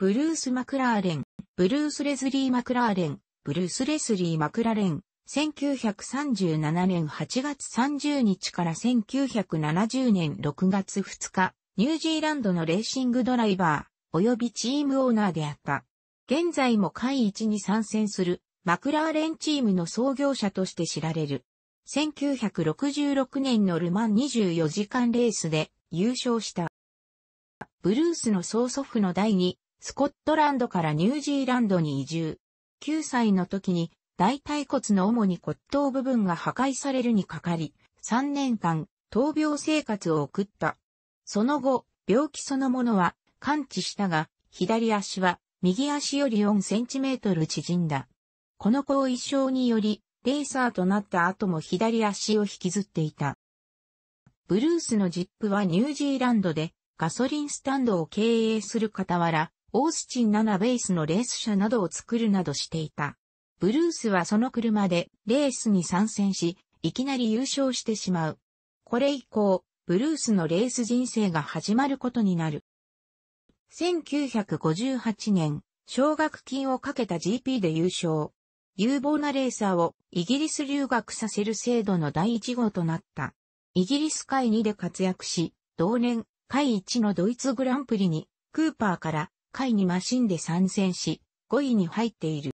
ブルース・マクラーレン、ブルース・レズリー・マクラーレン、ブルース・レスリー・マクラーレン、1937年8月30日から1970年6月2日、ニュージーランドのレーシングドライバー、及びチームオーナーであった。現在も会一に参戦する、マクラーレンチームの創業者として知られる。1966年のルマン24時間レースで優勝した。ブルースの曽祖父の第二、スコットランドからニュージーランドに移住。9歳の時に大腿骨の主に骨頭部分が破壊されるにかかり、3年間、闘病生活を送った。その後、病気そのものは完治したが、左足は右足より4センチメートル縮んだ。この後遺症により、レーサーとなった後も左足を引きずっていた。ブルースのジップはニュージーランドでガソリンスタンドを経営する傍ら、オースチン7ベースのレース車などを作るなどしていた。ブルースはその車でレースに参戦し、いきなり優勝してしまう。これ以降、ブルースのレース人生が始まることになる。1958年、奨学金をかけた GP で優勝。有望なレーサーをイギリス留学させる制度の第一号となった。イギリス会2で活躍し、同年、会1のドイツグランプリに、クーパーから回にマシンで参戦し、5位に入っている。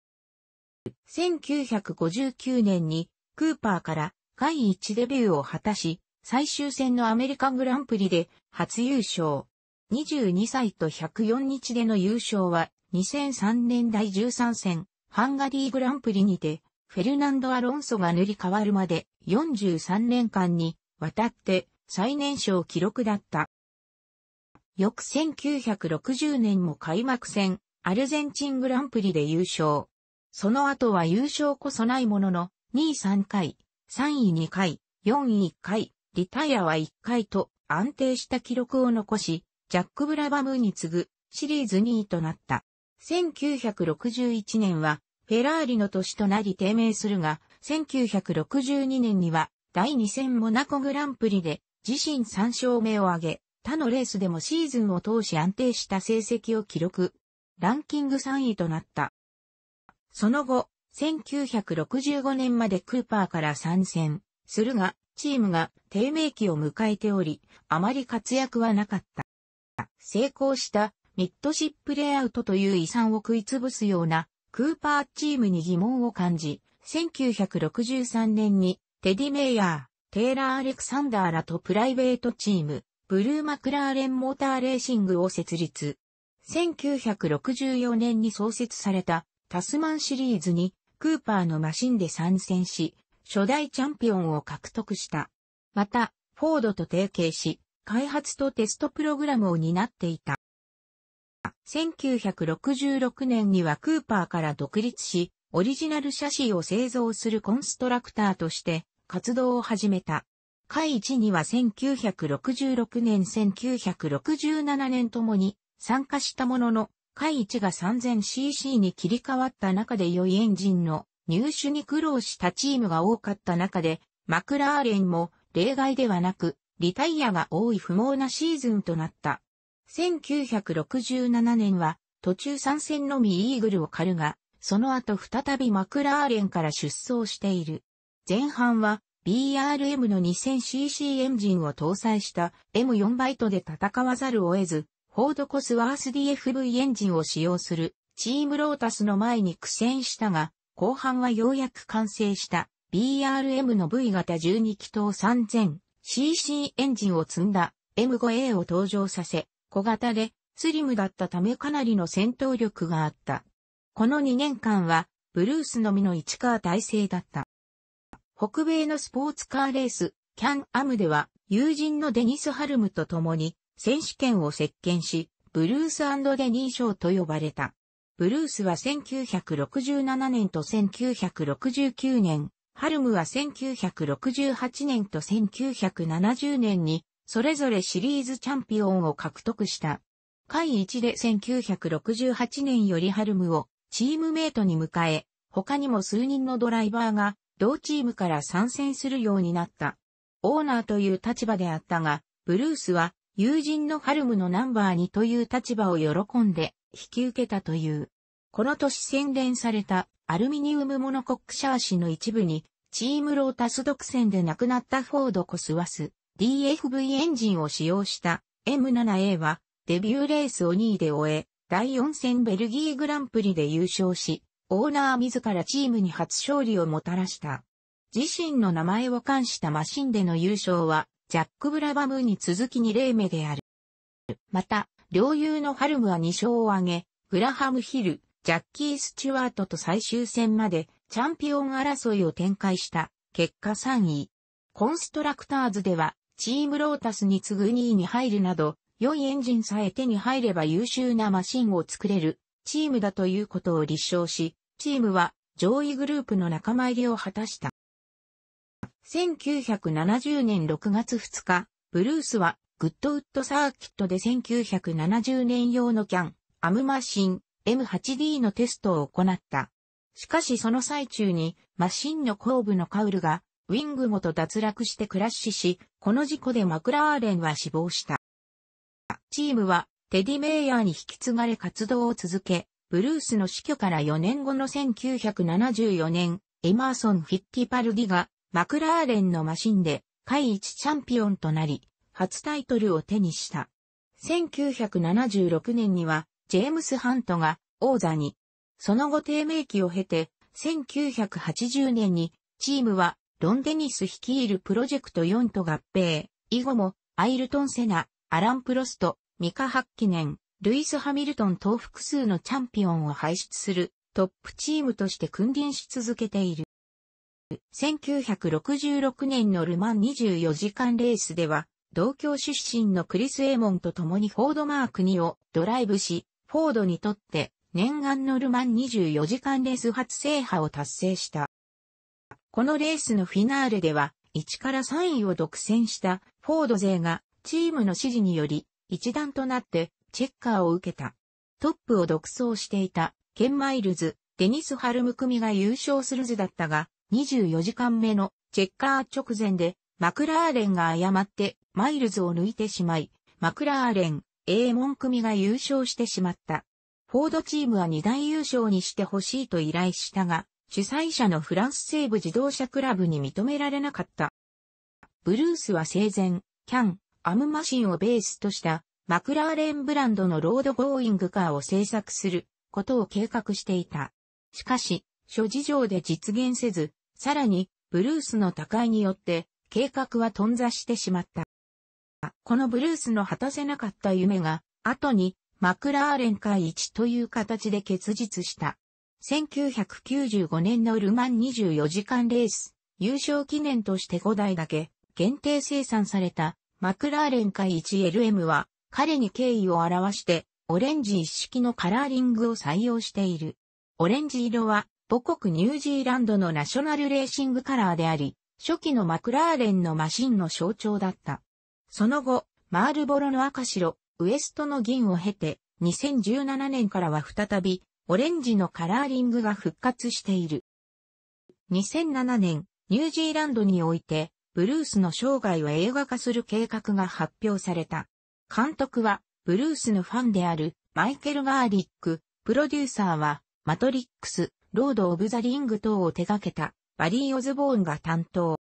1959年にクーパーから会1デビューを果たし、最終戦のアメリカグランプリで初優勝。22歳と104日での優勝は2003年第13戦ハンガリーグランプリにてフェルナンド・アロンソが塗り替わるまで43年間にわたって最年少記録だった。翌1960年も開幕戦、アルゼンチングランプリで優勝。その後は優勝こそないものの、2位3回、3位2回、4位1回、リタイアは1回と安定した記録を残し、ジャック・ブラバムに次ぐシリーズ2位となった。1961年はフェラーリの年となり低迷するが、1962年には第2戦モナコグランプリで自身3勝目を挙げ、他のレースでもシーズンを通し安定した成績を記録。ランキング3位となった。その後、1965年までクーパーから参戦するが、チームが低迷期を迎えており、あまり活躍はなかった。成功したミッドシップレイアウトという遺産を食いつぶすようなクーパーチームに疑問を感じ、1963年にテディ・メイヤー、テイラー・アレクサンダーらとプライベートチーム、ブルーマクラーレンモーターレーシングを設立。1964年に創設されたタスマンシリーズにクーパーのマシンで参戦し、初代チャンピオンを獲得した。また、フォードと提携し、開発とテストプログラムを担っていた。1966年にはクーパーから独立し、オリジナルシャシーを製造するコンストラクターとして活動を始めた。会一には1966年1967年ともに参加したものの、会一が 3000cc に切り替わった中で良いエンジンの入手に苦労したチームが多かった中で、マクラーレンも例外ではなく、リタイアが多い不毛なシーズンとなった。1967年は途中参戦のみイーグルを狩るが、その後再びマクラーレンから出走している。前半は BRM の 2000cc エンジンを搭載した M4 バイトで戦わざるを得ず、フォードコスワース DFV エンジンを使用するチームロータスの前に苦戦したが、後半はようやく完成した BRM の V 型12気筒 3000cc エンジンを積んだ M5A を登場させ、小型でスリムだったためかなりの戦闘力があった。この2年間はブルースのみの市川体制だった。北米のスポーツカーレース、キャンアムでは、友人のデニス・ハルムと共に、選手権を席巻し、ブルースデニー賞と呼ばれた。ブルースは1967年と1969年、ハルムは1968年と1970年に、それぞれシリーズチャンピオンを獲得した。会1で1968年よりハルムをチームメイトに迎え、他にも数人のドライバーが同チームから参戦するようになった。オーナーという立場であったが、ブルースは友人のハルムのナンバー2という立場を喜んで引き受けたという。この年洗練されたアルミニウムモノコックシャーシの一部に、チームロータス独占で亡くなったフォードコスワス DFV エンジンを使用した M7A はデビューレースを2位で終え、第4戦ベルギーグランプリで優勝し、オーナー自らチームに初勝利をもたらした。自身の名前を冠したマシンでの優勝は、ジャック・ブラバムに続き2例目である。また、両友のハルムは2勝を挙げ、グラハム・ヒル、ジャッキー・スチュワートと最終戦までチャンピオン争いを展開した結果3位。コンストラクターズではチームロータスに次ぐ2位に入るなど、良いエンジンさえ手に入れば優秀なマシンを作れるチームだということを立証し、チームは上位グループの仲間入りを果たした。1970年6月2日、ブルースはグッドウッドサーキットで1970年用のキャン、アムマシン、M8D のテストを行った。しかしその最中にマシンの後部のカウルがウィングごと脱落してクラッシュし、この事故でマクラーレンは死亡した。チームはテディ・メイヤーに引き継がれ活動を続け、ブルースの死去から4年後の1974年、エマーソン・フィッティパルディがマクラーレンのマシンで会一チャンピオンとなり、初タイトルを手にした。1976年にはジェームス・ハントが王座に、その後低迷期を経て、1980年にチームはロン・デニス率いるプロジェクト4と合併、以後もアイルトン・セナ、アラン・プロスト、ミカ・発起年ルイス・ハミルトン等複数のチャンピオンを輩出するトップチームとして君臨し続けている。1966年のルマン24時間レースでは、同郷出身のクリス・エーモンと共にフォード・マーク2をドライブし、フォードにとって念願のルマン24時間レース初制覇を達成した。このレースのフィナーレでは、1から3位を独占したフォード勢がチームの指示により一段となってチェッカーを受けた。トップを独走していたケン・マイルズ、デニス・ハルム組が優勝する図だったが、24時間目のチェッカー直前でマクラーレンが誤ってマイルズを抜いてしまい、マクラーレン、エーモン組が優勝してしまった。フォードチームは2大優勝にしてほしいと依頼したが、主催者のフランス西部自動車クラブに認められなかった。ブルースは生前、キャン、アムマシンをベースとしたマクラーレンブランドのロードゴーイングカーを製作することを計画していた。しかし、諸事情で実現せず、さらに、ブルースの高いによって、計画は頓挫してしまった。このブルースの果たせなかった夢が、後に、マクラーレン会一という形で結実した。1995年のルマン24時間レース、優勝記念として5台だけ、限定生産された、マクラーレンか 1LM は、彼に敬意を表して、オレンジ一式のカラーリングを採用している。オレンジ色は、母国ニュージーランドのナショナルレーシングカラーであり、初期のマクラーレンのマシンの象徴だった。その後、マールボロの赤白、ウエストの銀を経て、2017年からは再び、オレンジのカラーリングが復活している。2007年、ニュージーランドにおいて、ブルースの生涯を映画化する計画が発表された。監督は、ブルースのファンである、マイケル・ガーリック、プロデューサーは、マトリックス、ロード・オブ・ザ・リング等を手掛けた、バリー・オズボーンが担当。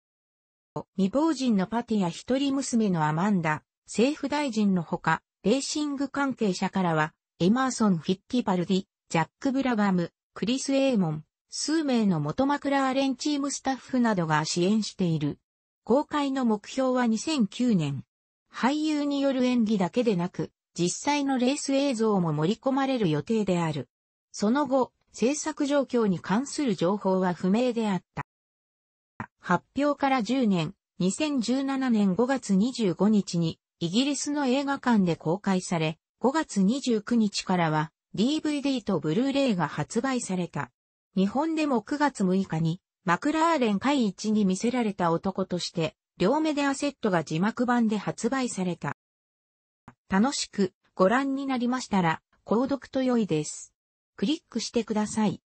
未亡人のパティや一人娘のアマンダ、政府大臣のほか、レーシング関係者からは、エマーソン・フィッティバルディ、ジャック・ブラガム、クリス・エーモン、数名の元マクラーレンチームスタッフなどが支援している。公開の目標は2009年。俳優による演技だけでなく、実際のレース映像も盛り込まれる予定である。その後、制作状況に関する情報は不明であった。発表から10年、2017年5月25日に、イギリスの映画館で公開され、5月29日からは DVD とブルーレイが発売された。日本でも9月6日にマクラーレン会一に見せられた男として、両目でアセットが字幕版で発売された。楽しくご覧になりましたら、購読と良いです。クリックしてください。